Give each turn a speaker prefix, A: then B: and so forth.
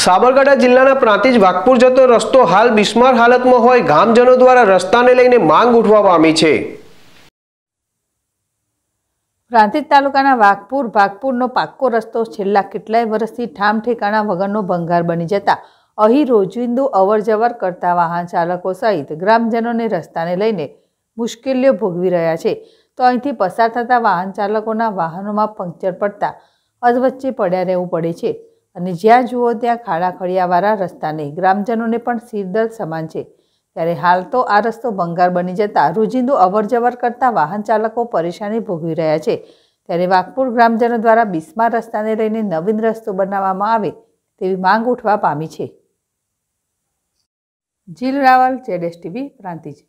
A: સાબરકાંઠા જિલ્લાના પ્રાંતિજ વાઘપુર જતો રસ્તો હાલ બિસ્માર હાલતમાં હોય ગામજનો દ્વારા રસ્તાને લઈને માંગ ઉઠવા પામી છે
B: પ્રાંતિજ તાલુકાના વાઘપુર ભાગપુરનો પાક્કો રસ્તો છેલ્લા કેટલાય વર્ષથી ઠામ ઠેકાણા વગરનો ભંગાર બની જતા અહીં રોજિંદુ અવરજવર કરતા વાહન ચાલકો સહિત ગ્રામજનોને રસ્તાને લઈને મુશ્કેલીઓ ભોગવી રહ્યા છે તો અહીંથી પસાર થતા વાહન ચાલકોના વાહનોમાં પંક્ચર પડતા અધવચ્ચે પડ્યા રહેવું પડે છે અને જ્યાં જુઓ ત્યાં ખાડા ખડિયાવાળા રસ્તા નહીં ગ્રામજનોને પણ સિરદર્દ સમાન છે ત્યારે હાલ તો આ રસ્તો ભંગાર બની જતાં રોજિંદુ અવરજવર કરતાં વાહન ચાલકો પરેશાની ભોગવી રહ્યા છે ત્યારે વાઘપુર ગ્રામજનો દ્વારા બિસ્મા રસ્તાને લઈને નવીન રસ્તો બનાવવામાં આવે તેવી માંગ ઉઠવા પામી છે જીલ રાવલ જેડેશ ટીવી
C: પ્રાંતિજ